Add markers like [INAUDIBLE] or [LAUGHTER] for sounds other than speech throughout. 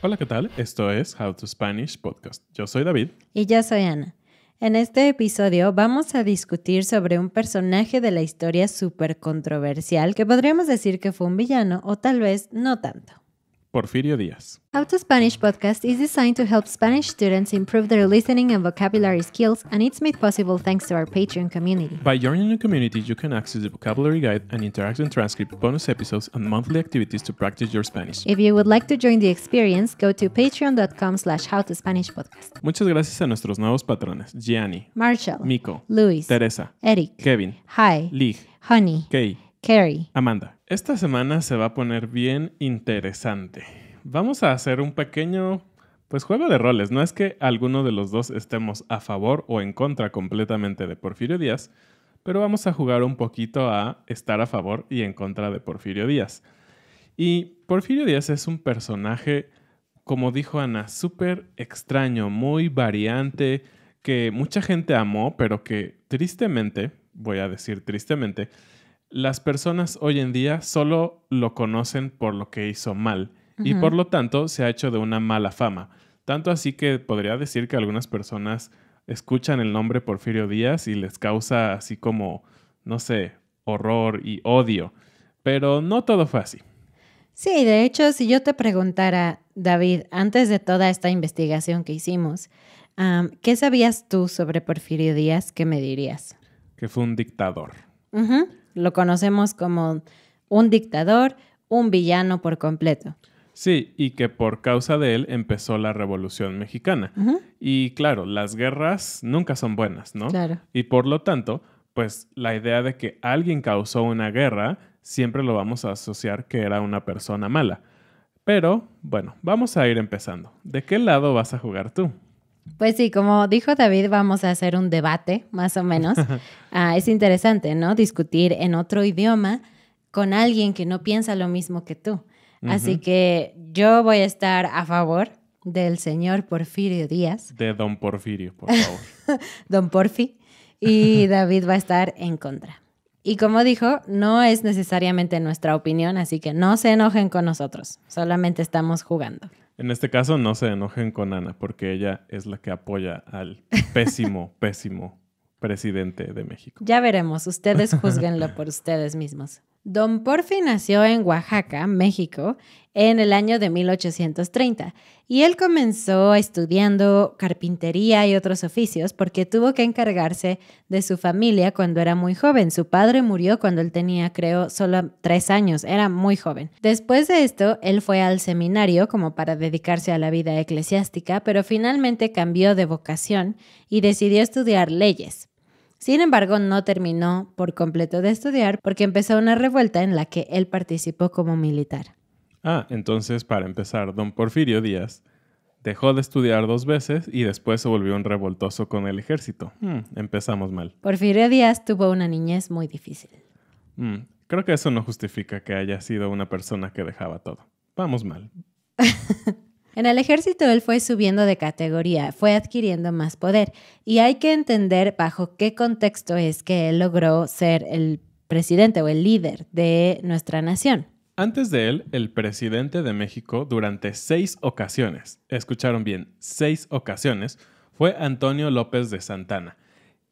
Hola, ¿qué tal? Esto es How to Spanish Podcast. Yo soy David. Y yo soy Ana. En este episodio vamos a discutir sobre un personaje de la historia súper controversial que podríamos decir que fue un villano o tal vez no tanto. Porfirio Diaz. How to Spanish podcast is designed to help Spanish students improve their listening and vocabulary skills, and it's made possible thanks to our Patreon community. By joining the community, you can access the vocabulary guide and interactive transcript, bonus episodes, and monthly activities to practice your Spanish. If you would like to join the experience, go to patreon.com slash howtospanishpodcast. Muchas gracias a nuestros nuevos patrones, Gianni, Marshall, Miko, Luis, Teresa, Eric, Kevin, Hi, Lee, Honey, Kay, Carrie, Amanda. Esta semana se va a poner bien interesante. Vamos a hacer un pequeño, pues juego de roles. No es que alguno de los dos estemos a favor o en contra completamente de Porfirio Díaz, pero vamos a jugar un poquito a estar a favor y en contra de Porfirio Díaz. Y Porfirio Díaz es un personaje, como dijo Ana, súper extraño, muy variante, que mucha gente amó, pero que tristemente, voy a decir tristemente, las personas hoy en día solo lo conocen por lo que hizo mal y por lo tanto se ha hecho de una mala fama. Tanto así que podría decir que algunas personas escuchan el nombre Porfirio Díaz y les causa así como, no sé, horror y odio. Pero no todo fue así. Sí, de hecho, si yo te preguntara, David, antes de toda esta investigación que hicimos, ¿qué sabías tú sobre Porfirio Díaz? ¿Qué me dirías? Que fue un dictador. Ajá. Lo conocemos como un dictador, un villano por completo. Sí, y que por causa de él empezó la Revolución Mexicana. Y claro, las guerras nunca son buenas, ¿no? Claro. Y por lo tanto, pues la idea de que alguien causó una guerra siempre lo vamos a asociar que era una persona mala. Pero bueno, vamos a ir empezando. ¿De qué lado vas a jugar tú? Pues sí, como dijo David, vamos a hacer un debate, más o menos. [LAUGHS] Ah, es interesante, ¿no? Discutir en otro idioma con alguien que no piensa lo mismo que tú. Así que yo voy a estar a favor del señor Porfirio Díaz. De don Porfirio, por [LAUGHS] favor. don Porfi. Y [LAUGHS] David va a estar en contra. Y como dijo, no es necesariamente nuestra opinión, así que no se enojen con nosotros, solamente estamos jugando. En este caso, no se enojen con Ana, porque ella es la que apoya al [LAUGHS] pésimo, pésimo presidente de México. Ya veremos, ustedes juzguenlo por ustedes mismos. Don Porfi nació en Oaxaca, México, en el año de 1830 y él comenzó estudiando carpintería y otros oficios porque tuvo que encargarse de su familia cuando era muy joven. Su padre murió cuando él tenía, creo, solo tres años, era muy joven. Después de esto, él fue al seminario como para dedicarse a la vida eclesiástica, pero finalmente cambió de vocación y decidió estudiar leyes. Sin embargo, no terminó por completo de estudiar porque empezó una revuelta en la que él participó como militar. Ah, entonces para empezar, don Porfirio Díaz dejó de estudiar dos veces y después se volvió un revoltoso con el ejército. Hmm, empezamos mal. Porfirio Díaz tuvo una niñez muy difícil. Hmm, creo que eso no justifica que haya sido una persona que dejaba todo. Vamos mal. [LAUGHS] En el ejército él fue subiendo de categoría, fue adquiriendo más poder y hay que entender bajo qué contexto es que él logró ser el presidente o el líder de nuestra nación. Antes de él, el presidente de México durante seis ocasiones, escucharon bien, seis ocasiones, fue Antonio López de Santana.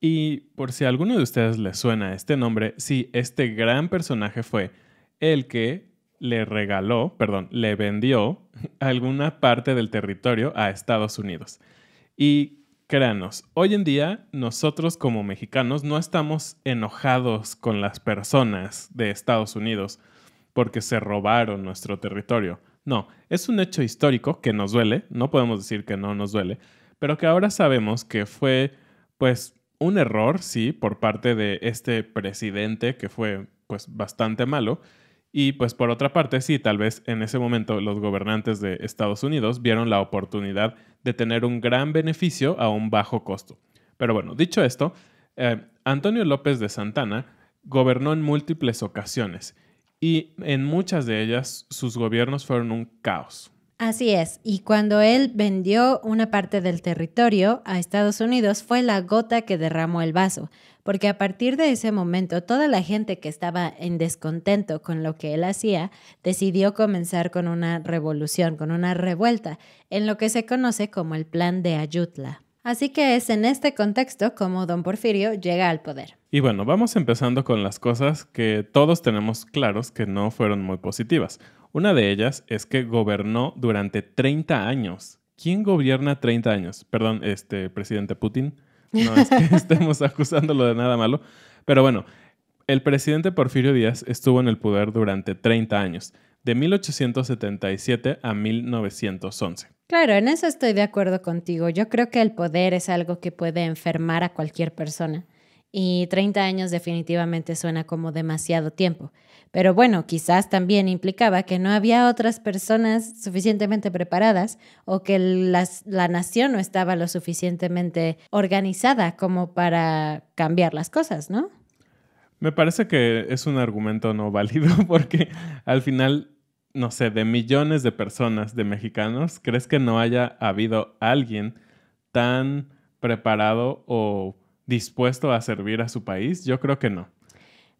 Y por si a alguno de ustedes le suena este nombre, sí, este gran personaje fue el que le regaló, perdón, le vendió [LAUGHS] alguna parte del territorio a Estados Unidos. Y créanos, hoy en día nosotros como mexicanos no estamos enojados con las personas de Estados Unidos porque se robaron nuestro territorio. No, es un hecho histórico que nos duele, no podemos decir que no nos duele, pero que ahora sabemos que fue pues un error, sí, por parte de este presidente que fue pues bastante malo, y pues por otra parte, sí, tal vez en ese momento los gobernantes de Estados Unidos vieron la oportunidad de tener un gran beneficio a un bajo costo. Pero bueno, dicho esto, eh, Antonio López de Santana gobernó en múltiples ocasiones y en muchas de ellas sus gobiernos fueron un caos. Así es, y cuando él vendió una parte del territorio a Estados Unidos fue la gota que derramó el vaso, porque a partir de ese momento toda la gente que estaba en descontento con lo que él hacía decidió comenzar con una revolución, con una revuelta, en lo que se conoce como el Plan de Ayutla. Así que es en este contexto como don Porfirio llega al poder. Y bueno, vamos empezando con las cosas que todos tenemos claros que no fueron muy positivas. Una de ellas es que gobernó durante 30 años. ¿Quién gobierna 30 años? Perdón, este presidente Putin. No es que [LAUGHS] estemos acusándolo de nada malo. Pero bueno, el presidente Porfirio Díaz estuvo en el poder durante 30 años, de 1877 a 1911. Claro, en eso estoy de acuerdo contigo. Yo creo que el poder es algo que puede enfermar a cualquier persona. Y 30 años definitivamente suena como demasiado tiempo pero bueno, quizás también implicaba que no había otras personas suficientemente preparadas o que la nación no estaba lo suficientemente organizada como para cambiar las cosas, ¿no? Me parece que es un argumento no válido [LAUGHS] porque al final, no sé, de millones de personas, de mexicanos, ¿crees que no haya habido alguien tan preparado o dispuesto a servir a su país? Yo creo que no.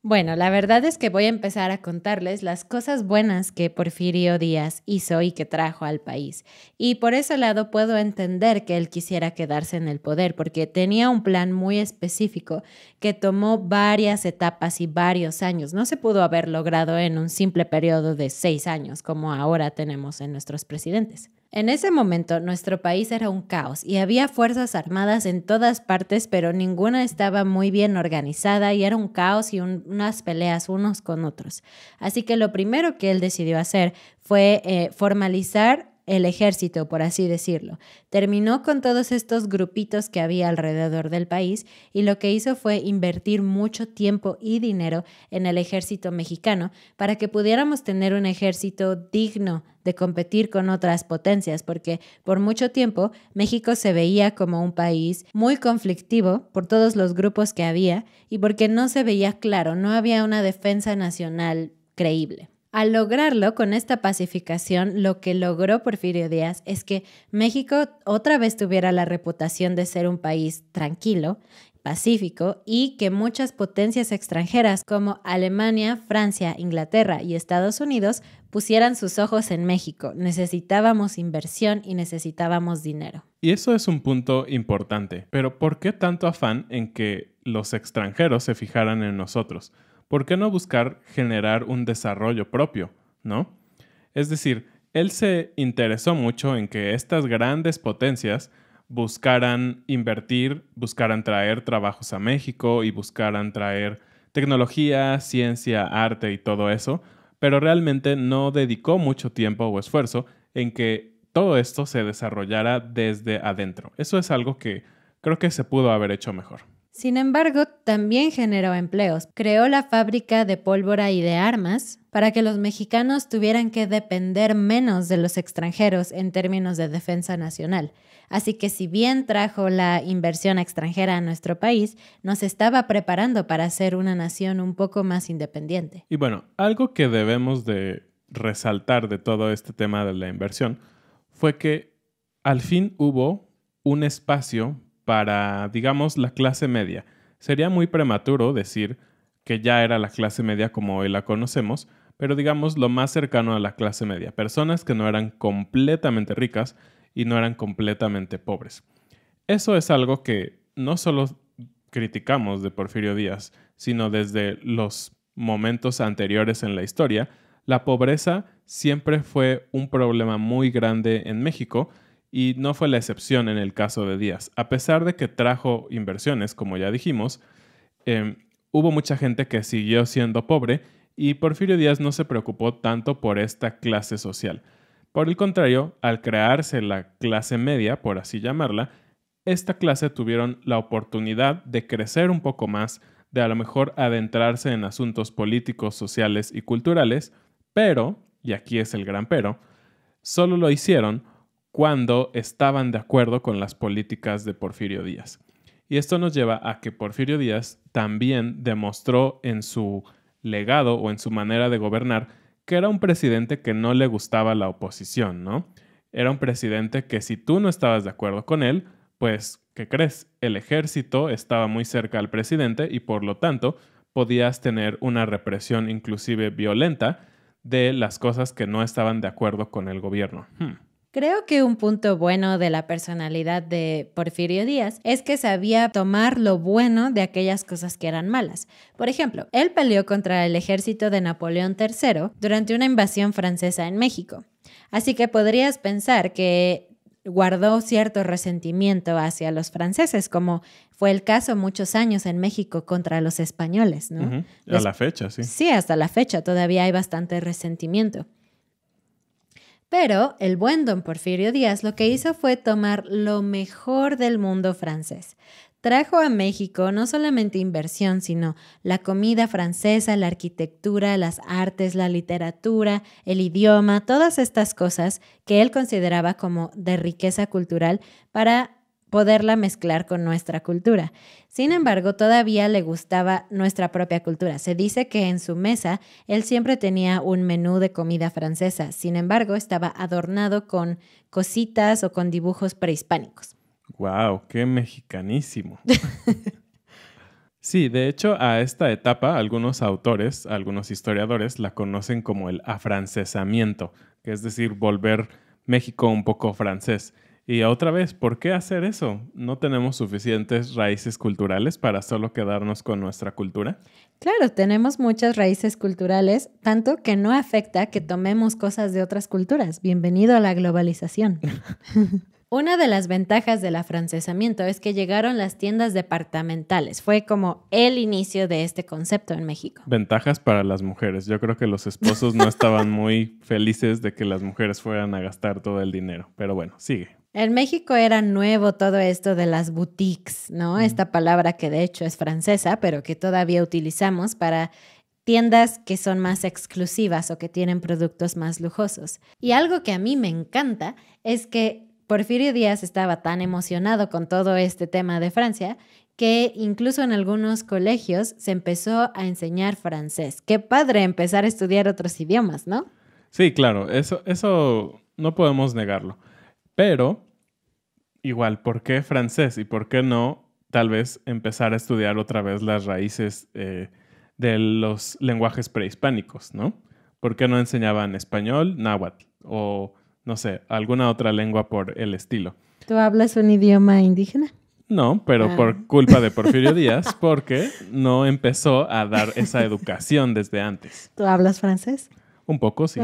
Bueno, la verdad es que voy a empezar a contarles las cosas buenas que Porfirio Díaz hizo y que trajo al país. Y por ese lado puedo entender que él quisiera quedarse en el poder, porque tenía un plan muy específico que tomó varias etapas y varios años. No se pudo haber logrado en un simple periodo de seis años, como ahora tenemos en nuestros presidentes. En ese momento nuestro país era un caos y había fuerzas armadas en todas partes, pero ninguna estaba muy bien organizada y era un caos y unas peleas unos con otros. Así que lo primero que él decidió hacer fue eh, formalizar el ejército, por así decirlo. Terminó con todos estos grupitos que había alrededor del país y lo que hizo fue invertir mucho tiempo y dinero en el ejército mexicano para que pudiéramos tener un ejército digno de competir con otras potencias, porque por mucho tiempo México se veía como un país muy conflictivo por todos los grupos que había y porque no se veía claro, no había una defensa nacional creíble. Al lograrlo con esta pacificación, lo que logró Porfirio Díaz es que México otra vez tuviera la reputación de ser un país tranquilo, pacífico y que muchas potencias extranjeras como Alemania, Francia, Inglaterra y Estados Unidos pusieran sus ojos en México. Necesitábamos inversión y necesitábamos dinero. Y eso es un punto importante, pero ¿por qué tanto afán en que los extranjeros se fijaran en nosotros? ¿por qué no buscar generar un desarrollo propio? ¿No? Es decir, él se interesó mucho en que estas grandes potencias buscaran invertir, buscaran traer trabajos a México y buscaran traer tecnología, ciencia, arte y todo eso, pero realmente no dedicó mucho tiempo o esfuerzo en que todo esto se desarrollara desde adentro. Eso es algo que creo que se pudo haber hecho mejor. Sin embargo, también generó empleos. Creó la fábrica de pólvora y de armas para que los mexicanos tuvieran que depender menos de los extranjeros en términos de defensa nacional. Así que si bien trajo la inversión extranjera a nuestro país, nos estaba preparando para ser una nación un poco más independiente. Y bueno, algo que debemos de resaltar de todo este tema de la inversión fue que al fin hubo un espacio para, digamos, la clase media. Sería muy prematuro decir que ya era la clase media como hoy la conocemos, pero digamos lo más cercano a la clase media, personas que no eran completamente ricas y no eran completamente pobres. Eso es algo que no solo criticamos de Porfirio Díaz, sino desde los momentos anteriores en la historia, la pobreza siempre fue un problema muy grande en México, y no fue la excepción en el caso de Díaz. A pesar de que trajo inversiones, como ya dijimos, em, hubo mucha gente que siguió siendo pobre y Porfirio Díaz no se preocupó tanto por esta clase social. Por el contrario, al crearse la clase media, por así llamarla, esta clase tuvieron la oportunidad de crecer un poco más, de a lo mejor adentrarse en asuntos políticos, sociales y culturales, pero, y aquí es el gran pero, solo lo hicieron cuando estaban de acuerdo con las políticas de Porfirio Díaz. Y esto nos lleva a que Porfirio Díaz también demostró en su legado o en su manera de gobernar que era un presidente que no le gustaba la oposición, ¿no? Era un presidente que si tú no estabas de acuerdo con él, pues, ¿qué crees? El ejército estaba muy cerca al presidente y por lo tanto podías tener una represión inclusive violenta de las cosas que no estaban de acuerdo con el gobierno. Hmm. Creo que un punto bueno de la personalidad de Porfirio Díaz es que sabía tomar lo bueno de aquellas cosas que eran malas. Por ejemplo, él peleó contra el ejército de Napoleón III durante una invasión francesa en México. Así que podrías pensar que guardó cierto resentimiento hacia los franceses, como fue el caso muchos años en México contra los españoles, ¿no? la fecha, sí. Sí, hasta la fecha todavía hay bastante resentimiento. Pero el buen don Porfirio Díaz lo que hizo fue tomar lo mejor del mundo francés. Trajo a México no solamente inversión, sino la comida francesa, la arquitectura, las artes, la literatura, el idioma, todas estas cosas que él consideraba como de riqueza cultural para poderla mezclar con nuestra cultura. Sin embargo, todavía le gustaba nuestra propia cultura. Se dice que en su mesa él siempre tenía un menú de comida francesa, sin embargo, estaba adornado con cositas o con dibujos prehispánicos. ¡Wow! ¡Qué mexicanísimo! [LAUGHS] sí, de hecho, a esta etapa algunos autores, algunos historiadores la conocen como el afrancesamiento, es decir, volver México un poco francés. Y otra vez, ¿por qué hacer eso? ¿No tenemos suficientes raíces culturales para solo quedarnos con nuestra cultura? Claro, tenemos muchas raíces culturales, tanto que no afecta que tomemos cosas de otras culturas. Bienvenido a la globalización. [LAUGHS] Una de las ventajas del afrancesamiento es que llegaron las tiendas departamentales. Fue como el inicio de este concepto en México. Ventajas para las mujeres. Yo creo que los esposos no estaban muy [LAUGHS] felices de que las mujeres fueran a gastar todo el dinero. Pero bueno, sigue. En México era nuevo todo esto de las boutiques, ¿no? Esta palabra que de hecho es francesa, pero que todavía utilizamos para tiendas que son más exclusivas o que tienen productos más lujosos. Y algo que a mí me encanta es que Porfirio Díaz estaba tan emocionado con todo este tema de Francia que incluso en algunos colegios se empezó a enseñar francés. Qué padre empezar a estudiar otros idiomas, ¿no? Sí, claro, eso, eso no podemos negarlo. Pero igual, ¿por qué francés? ¿Y por qué no tal vez empezar a estudiar otra vez las raíces eh, de los lenguajes prehispánicos, ¿no? ¿Por qué no enseñaban español, náhuatl o, no sé, alguna otra lengua por el estilo? ¿Tú hablas un idioma indígena? No, pero ah. por culpa de Porfirio [LAUGHS] Díaz, porque no empezó a dar esa educación desde antes. ¿Tú hablas francés? Un poco, sí.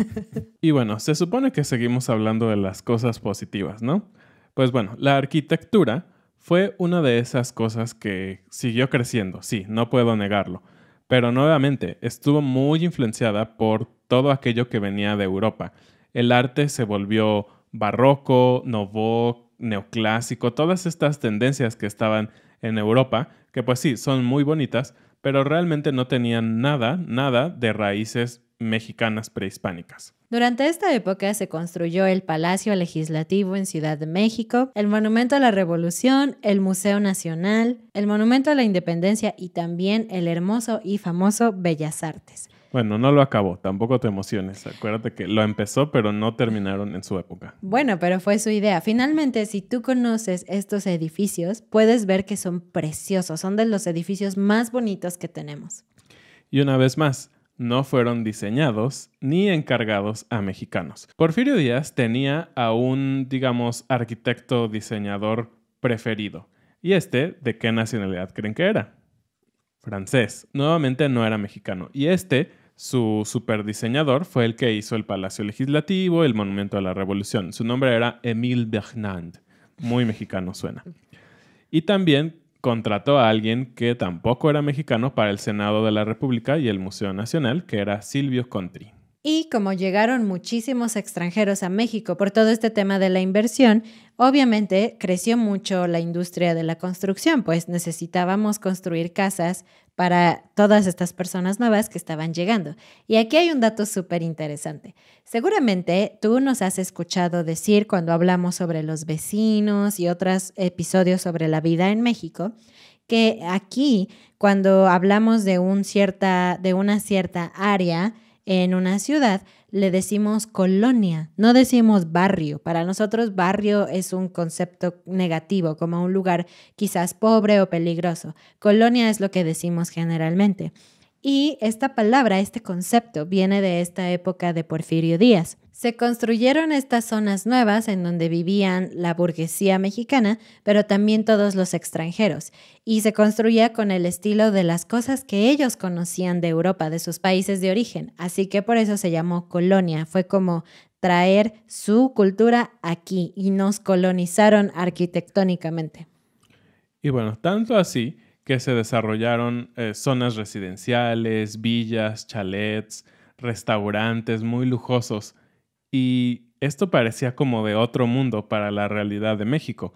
[LAUGHS] y bueno, se supone que seguimos hablando de las cosas positivas, ¿no? Pues bueno, la arquitectura fue una de esas cosas que siguió creciendo, sí, no puedo negarlo, pero nuevamente estuvo muy influenciada por todo aquello que venía de Europa. El arte se volvió barroco, novo, neoclásico, todas estas tendencias que estaban en Europa, que pues sí, son muy bonitas, pero realmente no tenían nada, nada de raíces mexicanas prehispánicas. Durante esta época se construyó el Palacio Legislativo en Ciudad de México, el Monumento a la Revolución, el Museo Nacional, el Monumento a la Independencia y también el hermoso y famoso Bellas Artes. Bueno, no lo acabó, tampoco te emociones. Acuérdate que lo empezó, pero no terminaron en su época. Bueno, pero fue su idea. Finalmente, si tú conoces estos edificios, puedes ver que son preciosos, son de los edificios más bonitos que tenemos. Y una vez más, no fueron diseñados ni encargados a mexicanos. Porfirio Díaz tenía a un, digamos, arquitecto diseñador preferido. ¿Y este de qué nacionalidad creen que era? Francés. Nuevamente no era mexicano. Y este, su superdiseñador, fue el que hizo el Palacio Legislativo, el Monumento a la Revolución. Su nombre era Émile Bernand. Muy mexicano suena. Y también contrató a alguien que tampoco era mexicano para el Senado de la República y el Museo Nacional, que era Silvio Contri. Y como llegaron muchísimos extranjeros a México por todo este tema de la inversión, obviamente creció mucho la industria de la construcción, pues necesitábamos construir casas para todas estas personas nuevas que estaban llegando. Y aquí hay un dato súper interesante. Seguramente tú nos has escuchado decir cuando hablamos sobre los vecinos y otros episodios sobre la vida en México, que aquí cuando hablamos de, de una cierta área en una ciudad, le decimos colonia, no decimos barrio. Para nosotros barrio es un concepto negativo, como un lugar quizás pobre o peligroso. Colonia es lo que decimos generalmente. Y esta palabra, este concepto, viene de esta época de Porfirio Díaz. Se construyeron estas zonas nuevas en donde vivían la burguesía mexicana, pero también todos los extranjeros, y se construía con el estilo de las cosas que ellos conocían de Europa, de sus países de origen, así que por eso se llamó colonia, fue como traer su cultura aquí y nos colonizaron arquitectónicamente. Y bueno, tanto así que se desarrollaron eh, zonas residenciales, villas, chalets, restaurantes muy lujosos y esto parecía como de otro mundo para la realidad de México.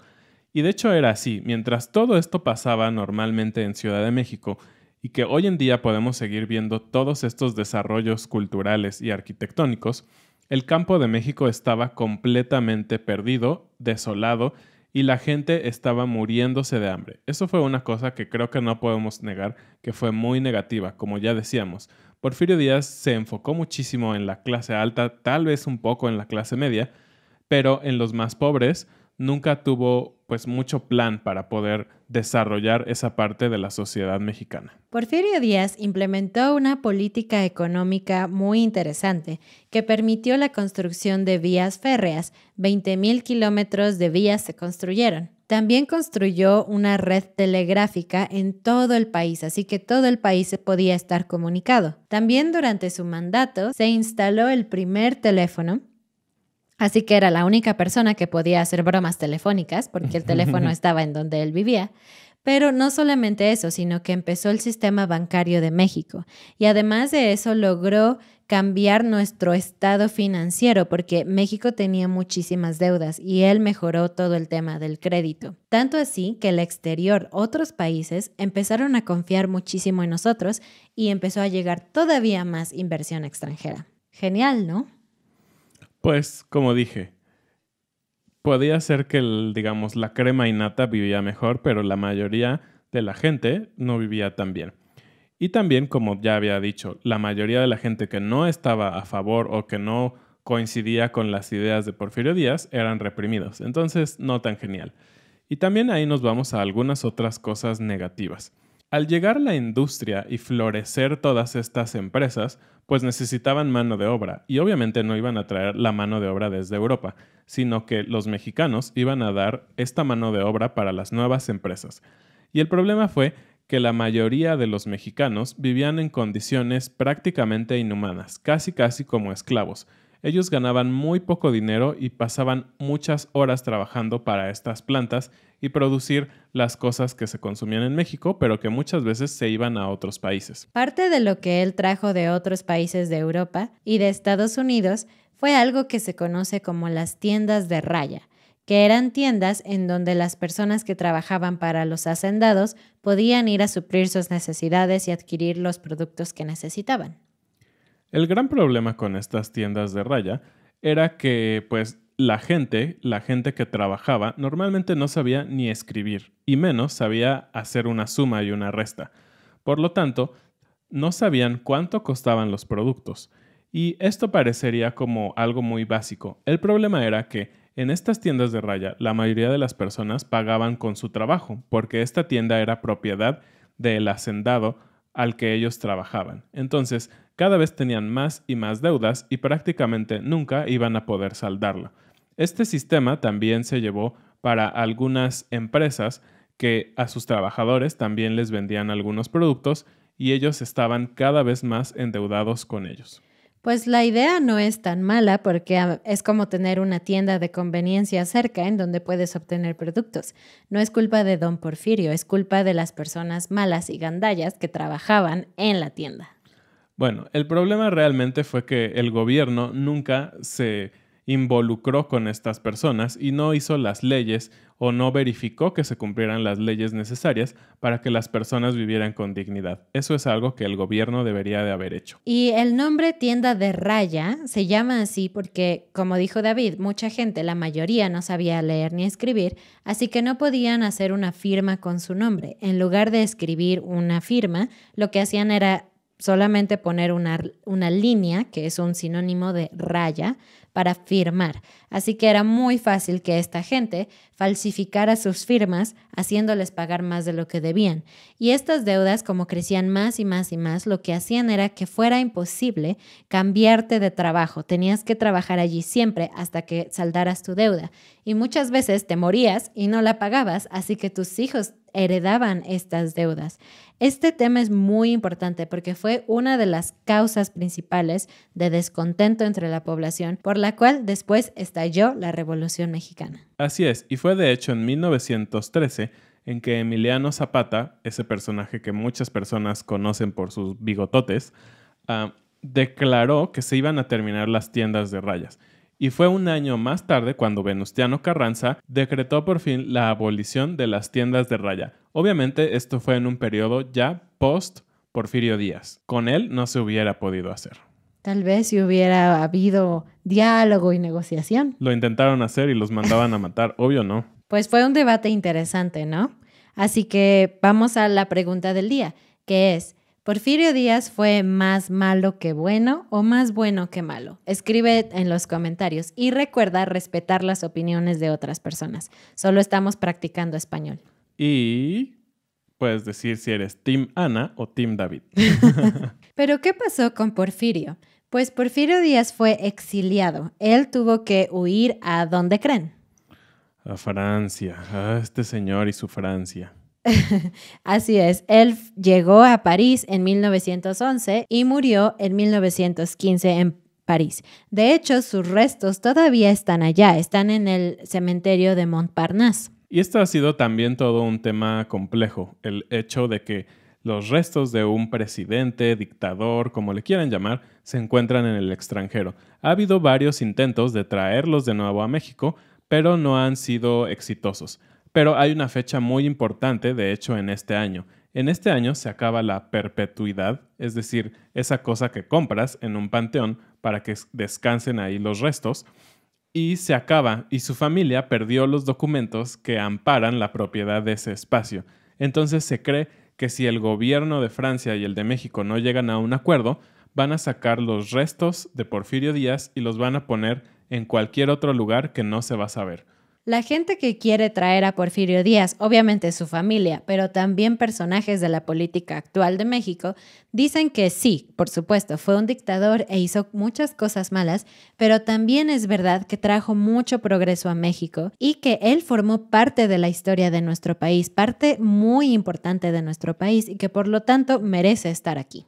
Y de hecho era así, mientras todo esto pasaba normalmente en Ciudad de México, y que hoy en día podemos seguir viendo todos estos desarrollos culturales y arquitectónicos, el campo de México estaba completamente perdido, desolado y la gente estaba muriéndose de hambre. Eso fue una cosa que creo que no podemos negar que fue muy negativa, como ya decíamos. Porfirio Díaz se enfocó muchísimo en la clase alta, tal vez un poco en la clase media, pero en los más pobres nunca tuvo pues mucho plan para poder desarrollar esa parte de la sociedad mexicana. Porfirio Díaz implementó una política económica muy interesante que permitió la construcción de vías férreas. 20.000 kilómetros de vías se construyeron. También construyó una red telegráfica en todo el país, así que todo el país podía estar comunicado. También durante su mandato se instaló el primer teléfono Así que era la única persona que podía hacer bromas telefónicas porque el teléfono [LAUGHS] estaba en donde él vivía. Pero no solamente eso, sino que empezó el sistema bancario de México. Y además de eso logró cambiar nuestro estado financiero porque México tenía muchísimas deudas y él mejoró todo el tema del crédito. Tanto así que el exterior, otros países, empezaron a confiar muchísimo en nosotros y empezó a llegar todavía más inversión extranjera. Genial, ¿no? Pues, como dije, podía ser que, digamos, la crema innata vivía mejor, pero la mayoría de la gente no vivía tan bien. Y también, como ya había dicho, la mayoría de la gente que no estaba a favor o que no coincidía con las ideas de Porfirio Díaz eran reprimidos. Entonces, no tan genial. Y también ahí nos vamos a algunas otras cosas negativas. Al llegar la industria y florecer todas estas empresas, pues necesitaban mano de obra y obviamente no iban a traer la mano de obra desde Europa, sino que los mexicanos iban a dar esta mano de obra para las nuevas empresas. Y el problema fue que la mayoría de los mexicanos vivían en condiciones prácticamente inhumanas, casi casi como esclavos. Ellos ganaban muy poco dinero y pasaban muchas horas trabajando para estas plantas y producir las cosas que se consumían en México, pero que muchas veces se iban a otros países. Parte de lo que él trajo de otros países de Europa y de Estados Unidos fue algo que se conoce como las tiendas de raya, que eran tiendas en donde las personas que trabajaban para los hacendados podían ir a suplir sus necesidades y adquirir los productos que necesitaban. El gran problema con estas tiendas de raya era que pues la gente, la gente que trabajaba, normalmente no sabía ni escribir, y menos sabía hacer una suma y una resta. Por lo tanto, no sabían cuánto costaban los productos. Y esto parecería como algo muy básico. El problema era que en estas tiendas de raya la mayoría de las personas pagaban con su trabajo, porque esta tienda era propiedad del hacendado al que ellos trabajaban. Entonces, cada vez tenían más y más deudas y prácticamente nunca iban a poder saldarla. Este sistema también se llevó para algunas empresas que a sus trabajadores también les vendían algunos productos y ellos estaban cada vez más endeudados con ellos. Pues la idea no es tan mala porque ah, es como tener una tienda de conveniencia cerca en donde puedes obtener productos. No es culpa de don Porfirio, es culpa de las personas malas y gandallas que trabajaban en la tienda. Bueno, el problema realmente fue que el gobierno nunca se involucró con estas personas y no hizo las leyes o no verificó que se cumplieran las leyes necesarias para que las personas vivieran con dignidad. Eso es algo que el gobierno debería de haber hecho. Y el nombre tienda de raya se llama así porque, como dijo David, mucha gente, la mayoría, no sabía leer ni escribir, así que no podían hacer una firma con su nombre. En lugar de escribir una firma, lo que hacían era solamente poner una, una, línea, que es un sinónimo de raya, para firmar. Así que era muy fácil que esta gente falsificara sus firmas, haciéndoles pagar más de lo que debían. Y estas deudas, como crecían más y más y más, lo que hacían era que fuera imposible cambiarte de trabajo. Tenías que trabajar allí siempre hasta que saldaras tu deuda. Y muchas veces te morías y no la pagabas, así que tus hijos heredaban estas deudas. Este tema es muy importante porque fue una de las causas principales de descontento entre la población, por la cual después estalló la Revolución Mexicana. Así es, y fue de hecho en 1913 en que Emiliano Zapata, ese personaje que muchas personas conocen por sus bigototes, ah, declaró que se iban a terminar las tiendas de rayas. Y fue un año más tarde cuando Venustiano Carranza decretó por fin la abolición de las tiendas de raya. Obviamente esto fue en un periodo ya post Porfirio Díaz. Con él no se hubiera podido hacer. Tal vez si hubiera habido diálogo y negociación. Lo intentaron hacer y los mandaban a matar, [LAUGHS] obvio no. Pues fue un debate interesante, ¿no? Así que vamos a la pregunta del día, que es, Porfirio Díaz fue más malo que bueno o más bueno que malo. Escribe en los comentarios y recuerda respetar las opiniones de otras personas. Solo estamos practicando español. Y puedes decir si eres Team Ana o Team David. [LAUGHS] [LAUGHS] Pero ¿qué pasó con Porfirio? Pues Porfirio Díaz fue exiliado. Él tuvo que huir a donde creen. A Francia, a este señor y su Francia. [LAUGHS] Así es, él llegó a París en 1911 y murió en 1915 en París. De hecho, sus restos todavía están allá, están en el cementerio de Montparnasse. Y esto ha sido también todo un tema complejo, el hecho de que los restos de un presidente, dictador, como le quieran llamar, se encuentran en el extranjero. Ha habido varios intentos de traerlos de nuevo a México, pero no han sido exitosos. Pero hay una fecha muy importante, de hecho, en este año. En este año se acaba la perpetuidad, es decir, esa cosa que compras en un panteón para que descansen ahí los restos, y se acaba, y su familia perdió los documentos que amparan la propiedad de ese espacio. Entonces se cree que si el gobierno de Francia y el de México no llegan a un acuerdo, van a sacar los restos de Porfirio Díaz y los van a poner en cualquier otro lugar que no se va a saber. La gente que quiere traer a Porfirio Díaz, obviamente su familia, pero también personajes de la política actual de México, dicen que sí, por supuesto, fue un dictador e hizo muchas cosas malas, pero también es verdad que trajo mucho progreso a México y que él formó parte de la historia de nuestro país, parte muy importante de nuestro país y que por lo tanto merece estar aquí.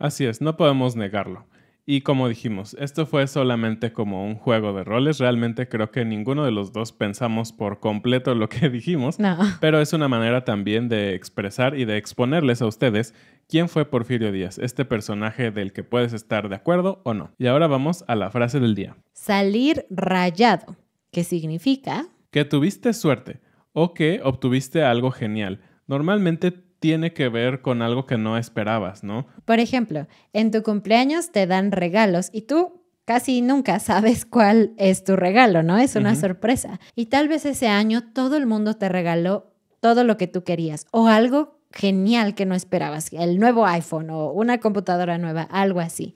Así es, no podemos negarlo. Y como dijimos, esto fue solamente como un juego de roles. Realmente creo que ninguno de los dos pensamos por completo lo que [LAUGHS] dijimos, no. pero es una manera también de expresar y de exponerles a ustedes quién fue Porfirio Díaz, este personaje del que puedes estar de acuerdo o no. Y ahora vamos a la frase del día. Salir rayado, ¿Qué significa... Que tuviste suerte o que obtuviste algo genial. Normalmente tiene que ver con algo que no esperabas, ¿no? Por ejemplo, en tu cumpleaños te dan regalos y tú casi nunca sabes cuál es tu regalo, ¿no? Es una sorpresa. Y tal vez ese año todo el mundo te regaló todo lo que tú querías o algo genial que no esperabas, el nuevo iPhone o una computadora nueva, algo así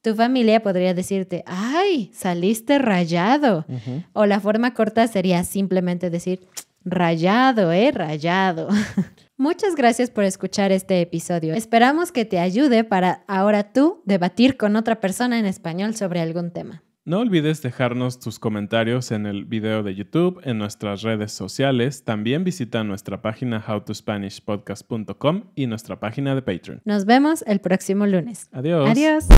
tu familia podría decirte, ay, saliste rayado. O la forma corta sería simplemente decir, rayado, eh, rayado. [LAUGHS] Muchas gracias por escuchar este episodio. Esperamos que te ayude para ahora tú debatir con otra persona en español sobre algún tema. No olvides dejarnos tus comentarios en el video de YouTube, en nuestras redes sociales. También visita nuestra página howtospanishpodcast.com y nuestra página de Patreon. Nos vemos el próximo lunes. Adiós. Adiós.